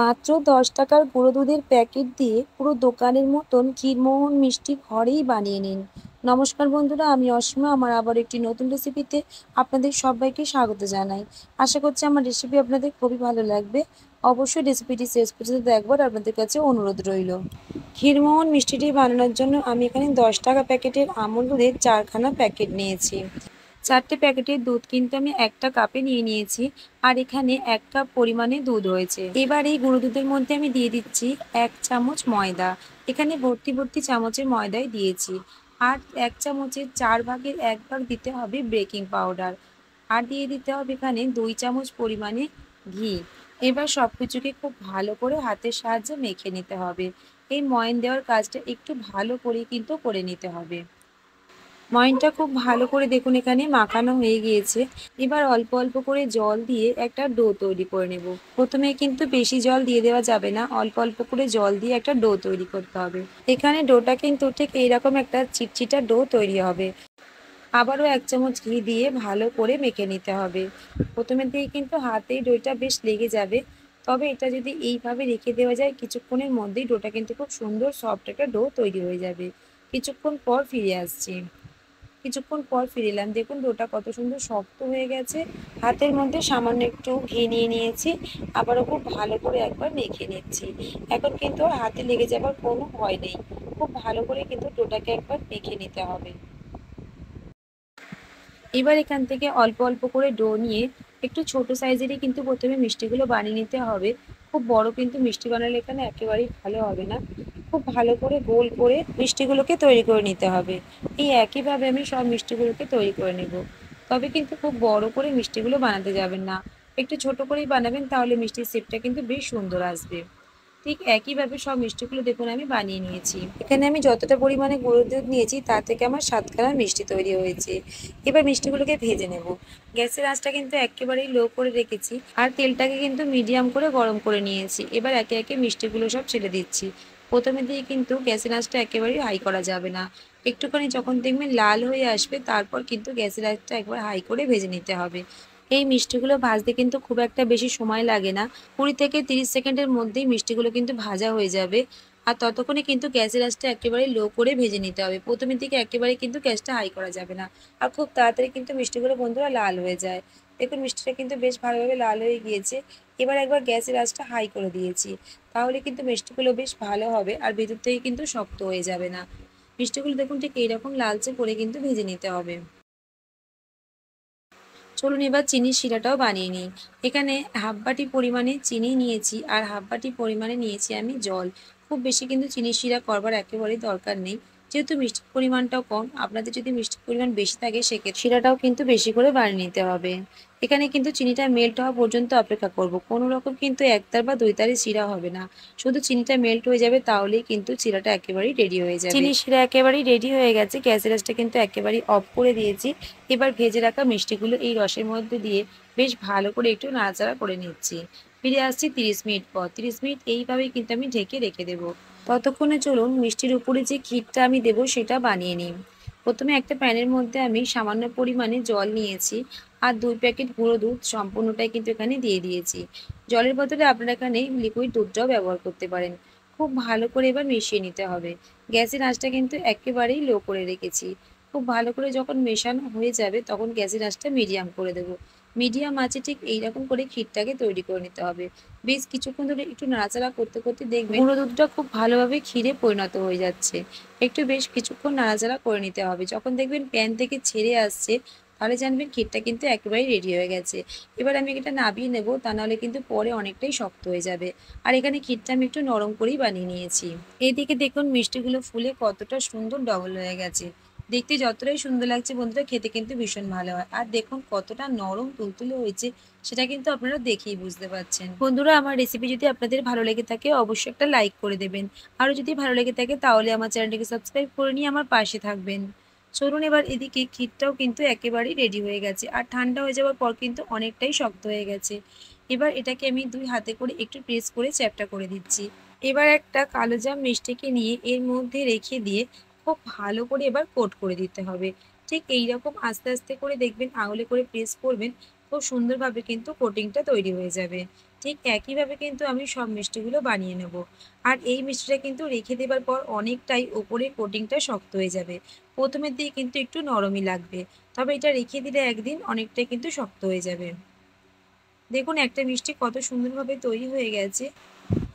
মাত্র দশ টাকার গুঁড়ো দুধের প্যাকেট দিয়ে পুরো দোকানের মতন ক্ষীরমোহন মিষ্টি ঘরেই বানিয়ে নিন নমস্কার বন্ধুরা আমি অসীমা আমার আবার একটি নতুন রেসিপিতে আপনাদের সবাইকে স্বাগত জানাই আশা করছি আমার রেসিপি আপনাদের খুবই ভালো লাগবে অবশ্যই রেসিপিটি শেষ পর্যন্ত দেখবার আপনাদের কাছে অনুরোধ রইল ক্ষীরমোহন মিষ্টিটি বানানোর জন্য আমি এখানে দশ টাকা প্যাকেটের আমুল দুধের চারখানা প্যাকেট নিয়েছি চারটে প্যাকেটের দুধ কিন্তু আমি একটা কাপে নিয়ে নিয়েছি আর এখানে এক কাপ পরিমাণে দুধ হয়েছে এবার এই গুঁড়ো দুধের মধ্যে আমি দিয়ে দিচ্ছি এক চামচ ময়দা এখানে ভর্তি ভর্তি চামচের ময়দাই দিয়েছি আর এক চামচের চার ভাগের এক ভাগ দিতে হবে বেকিং পাউডার আর দিয়ে দিতে হবে এখানে দুই চামচ পরিমাণে ঘি এবার সব কিছুকে খুব ভালো করে হাতের সাহায্যে মেখে নিতে হবে এই ময়ন দেওয়ার কাজটা একটু ভালো করে কিন্তু করে নিতে হবে ময়নটা খুব ভালো করে দেখুন এখানে মাখানো হয়ে গিয়েছে এবার অল্প অল্প করে জল দিয়ে একটা ডো তৈরি করে নেব প্রথমে কিন্তু বেশি জল দিয়ে দেওয়া যাবে না অল্প অল্প করে জল দিয়ে একটা ডো তৈরি করতে হবে এখানে ডোটা কিন্তু ঠিক এইরকম একটা চিটচিটা ডো তৈরি হবে আবারও এক চামচ ঘি দিয়ে ভালো করে মেখে নিতে হবে প্রথমের দিকে কিন্তু হাতেই ডোটা বেশ লেগে যাবে তবে এটা যদি এইভাবে রেখে দেওয়া যায় কিছুক্ষণের মধ্যেই ডোটা কিন্তু খুব সুন্দর সফট একটা ডো তৈরি হয়ে যাবে কিছুক্ষণ পর ফিরে আসছি কিছুক্ষণ পর ফিরিলাম দেখুন ডোটা কত সুন্দর শক্ত হয়ে গেছে হাতের মধ্যে সামান্য একটু ঘি নিয়ে নিয়েছি আবারও খুব ভালো করে একবার মেখে নিচ্ছি এখন কিন্তু হাতে লেগে যাবার কোনো ভয় নেই খুব ভালো করে কিন্তু ডোটাকে একবার মেখে নিতে হবে এবার এখান থেকে অল্প অল্প করে ডো নিয়ে একটু ছোট সাইজেরই কিন্তু প্রথমে মিষ্টিগুলো বানিয়ে নিতে হবে খুব বড় কিন্তু মিষ্টি বানালে এখানে একেবারেই ভালো হবে না খুব ভালো করে গোল করে মিষ্টিগুলোকে তৈরি করে নিতে হবে এই একইভাবে আমি সব মিষ্টিগুলোকে তৈরি করে নেব তবে কিন্তু খুব বড় করে মিষ্টিগুলো বানাতে যাবেন না একটু ছোট করেই বানাবেন তাহলে মিষ্টির শেপটা কিন্তু বেশ সুন্দর আসবে ঠিক একইভাবে সব মিষ্টিগুলো দেখুন আমি বানিয়ে নিয়েছি এখানে আমি যতটা পরিমাণে গুঁড়ো দুধ নিয়েছি তা থেকে আমার সাতখানা মিষ্টি তৈরি হয়েছে এবার মিষ্টিগুলোকে ভেজে নেব গ্যাসের আঁচটা কিন্তু একেবারেই লো করে রেখেছি আর তেলটাকে কিন্তু মিডিয়াম করে গরম করে নিয়েছি এবার একে একে মিষ্টিগুলো সব ছেড়ে দিচ্ছি প্রথমে দিয়ে কিন্তু গ্যাসের আঁচটা একেবারেই হাই করা যাবে না একটুখানি যখন দেখবেন লাল হয়ে আসবে তারপর কিন্তু গ্যাসের আঁচটা একবার হাই করে ভেজে নিতে হবে এই মিষ্টিগুলো ভাজতে কিন্তু খুব একটা বেশি সময় লাগে না কুড়ি থেকে তিরিশ সেকেন্ডের মধ্যেই মিষ্টিগুলো কিন্তু ভাজা হয়ে যাবে আর ততক্ষণে কিন্তু গ্যাসের আঁচটা একেবারে লো করে ভেজে নিতে হবে প্রথমের দিকে একেবারে কিন্তু গ্যাসটা হাই করা যাবে না আর খুব তাড়াতাড়ি কিন্তু মিষ্টিগুলো বন্ধুরা লাল হয়ে যায় দেখুন মিষ্টিটা কিন্তু বেশ ভালোভাবে লাল হয়ে গিয়েছে এবার একবার গ্যাসের আঁচটা হাই করে দিয়েছি তাহলে কিন্তু মিষ্টিগুলো বেশ ভালো হবে আর ভেতর থেকে কিন্তু শক্ত হয়ে যাবে না মিষ্টিগুলো দেখুন ঠিক এইরকম লালচে করে কিন্তু ভেজে নিতে হবে চলুন এবার চিনির শিরাটাও বানিয়ে নিই এখানে হাফ পরিমাণে চিনি নিয়েছি আর হাফ পরিমাণে নিয়েছি আমি জল খুব বেশি কিন্তু চিনির শিরা করবার একেবারেই দরকার নেই যেহেতু মিষ্টির পরিমাণটাও কম আপনাদের যদি মিষ্টির পরিমাণ বেশি থাকে সেক্ষেত্রে শিরাটাও কিন্তু বেশি করে বানিয়ে নিতে হবে এখানে কিন্তু চিনিটা মেল্ট হওয়া পর্যন্ত অপেক্ষা করব কোনো রকম কিন্তু একতার বা দুইতারই শিরা হবে না শুধু চিনিটা মেল্ট হয়ে যাবে তাহলেই কিন্তু চিরাটা একেবারেই রেডি হয়ে যাবে চিনি শিরা একেবারেই রেডি হয়ে গেছে গ্যাসের কিন্তু একেবারেই অফ করে দিয়েছি এবার ভেজে রাখা মিষ্টিগুলো এই রসের মধ্যে দিয়ে বেশ ভালো করে একটু নাড়াচাড়া করে নিচ্ছি ফিরে আসছি তিরিশ মিনিট পর তিরিশ মিনিট এইভাবেই কিন্তু আমি ঢেকে রেখে দেবো ততক্ষণে চলুন মিষ্টির উপরে যে ক্ষীরটা আমি দেবো সেটা বানিয়ে নিই প্রথমে একটা প্যানের মধ্যে আমি সামান্য পরিমাণে জল নিয়েছি আর দুই প্যাকেট গুঁড়ো দুধ সম্পূর্ণটাই কিন্তু এখানে দিয়ে দিয়েছি জলের বদলে আপনারা এখানে লিকুইড দুধটাও ব্যবহার করতে পারেন খুব ভালো করে এবার মিশিয়ে নিতে হবে গ্যাসের আঁচটা কিন্তু একেবারেই লো করে রেখেছি খুব ভালো করে যখন মেশানো হয়ে যাবে তখন গ্যাসের আঁচটা মিডিয়াম করে দেবো মিডিয়াম আছে ঠিক এইরকম করে ক্ষীরটাকে তৈরি করে নিতে হবে বেশ কিছুক্ষণ ধরে একটু নাড়াচাড়া করতে করতে দেখবেন গুঁড়ো দুধটা খুব ভালোভাবে ক্ষীরে পরিণত হয়ে যাচ্ছে একটু বেশ কিছুক্ষণ নাড়াচাড়া করে নিতে হবে যখন দেখবেন প্যান থেকে ছেড়ে আসছে তাহলে জানবেন ক্ষীরটা কিন্তু একেবারেই রেডি হয়ে গেছে এবার আমি এটা নাবিয়ে নেব তা নাহলে কিন্তু পরে অনেকটাই শক্ত হয়ে যাবে আর এখানে ক্ষীরটা আমি একটু নরম করেই বানিয়ে নিয়েছি এদিকে দেখুন মিষ্টিগুলো ফুলে কতটা সুন্দর ডবল হয়ে গেছে দেখতে যতটাই সুন্দর লাগছে বন্ধুরা খেতে কিন্তু ভীষণ ভালো হয় আর দেখুন কতটা নরম তুলতুলে হয়েছে সেটা কিন্তু আপনারা দেখেই বুঝতে পারছেন বন্ধুরা আমার রেসিপি যদি আপনাদের ভালো লেগে থাকে অবশ্যই একটা লাইক করে দেবেন আরও যদি ভালো লেগে থাকে তাহলে আমার চ্যানেলটিকে সাবস্ক্রাইব করে নিয়ে আমার পাশে থাকবেন চলুন এবার এদিকে ক্ষীরটাও কিন্তু একেবারেই রেডি হয়ে গেছে আর ঠান্ডা হয়ে যাওয়ার পর কিন্তু অনেকটাই শক্ত হয়ে গেছে এবার এটাকে আমি দুই হাতে করে একটু প্রেস করে চ্যাপটা করে দিচ্ছি এবার একটা কালো জাম মিষ্টিকে নিয়ে এর মধ্যে রেখে দিয়ে খুব ভালো করে এবার কোট করে দিতে হবে ঠিক এই রকম আস্তে আস্তে করে দেখবেন আঙুলে করে প্রেস করবেন খুব সুন্দরভাবে কিন্তু কোটিংটা তৈরি হয়ে যাবে ঠিক একইভাবে কিন্তু আমি সব মিষ্টিগুলো বানিয়ে নেব আর এই মিষ্টিটা কিন্তু রেখে দেবার পর অনেকটাই ওপরে কোটিংটা শক্ত হয়ে যাবে প্রথমের দিকে কিন্তু একটু নরমই লাগবে তবে এটা রেখে দিলে একদিন অনেকটাই কিন্তু শক্ত হয়ে যাবে দেখুন একটা মিষ্টি কত সুন্দরভাবে তৈরি হয়ে গেছে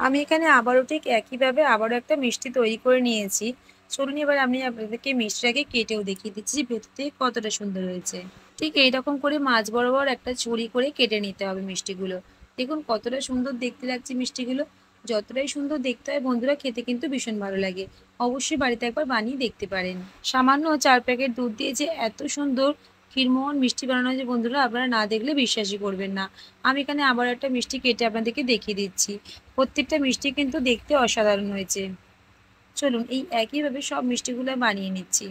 আমি এখানে আবারও ঠিক একইভাবে আবারও একটা মিষ্টি তৈরি করে নিয়েছি চলুন এবার আমি আপনাদেরকে মিষ্টিটাকে কেটেও দেখিয়ে দিচ্ছি যে ভেতর থেকে কতটা সুন্দর হয়েছে ঠিক এইরকম করে মাছ বরাবর একটা চুরি করে কেটে নিতে হবে মিষ্টিগুলো দেখুন কতটা সুন্দর দেখতে লাগছে মিষ্টিগুলো যতটাই সুন্দর দেখতে হয় বন্ধুরা খেতে কিন্তু ভীষণ ভালো লাগে অবশ্যই বাড়িতে একবার বানিয়ে দেখতে পারেন সামান্য চার প্যাকেট দুধ দিয়ে যে এত সুন্দর ক্ষীরমোহন মিষ্টি বানানো যে বন্ধুরা আপনারা না দেখলে বিশ্বাসই করবেন না আমি এখানে আবার একটা মিষ্টি কেটে আপনাদেরকে দেখিয়ে দিচ্ছি প্রত্যেকটা মিষ্টি কিন্তু দেখতে অসাধারণ হয়েছে চলুন এই একইভাবে সব মিষ্টিগুলো বানিয়ে নিচ্ছি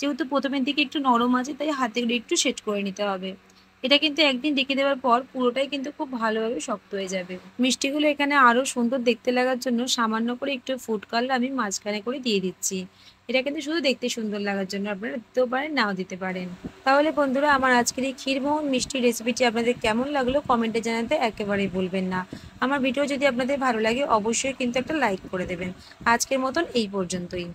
যেহেতু প্রথমের দিকে একটু নরম আছে তাই হাতেগুলো একটু সেট করে নিতে হবে এটা কিন্তু একদিন ডেকে দেওয়ার পর পুরোটাই কিন্তু খুব ভালোভাবে শক্ত হয়ে যাবে মিষ্টিগুলো এখানে আরও সুন্দর দেখতে লাগার জন্য সামান্য করে একটু ফুড কালার আমি মাঝখানে করে দিয়ে দিচ্ছি এটা কিন্তু শুধু দেখতে সুন্দর লাগার জন্য আপনারা দিতেও পারেন নাও দিতে পারেন তাহলে বন্ধুরা আমার আজকের এই ক্ষীরমোহন মিষ্টির রেসিপিটি আপনাদের কেমন লাগলো কমেন্টে জানাতে একেবারেই বলবেন না আমার ভিডিও যদি আপনাদের ভালো লাগে অবশ্যই কিন্তু একটা লাইক করে দেবেন আজকের মতন এই পর্যন্তই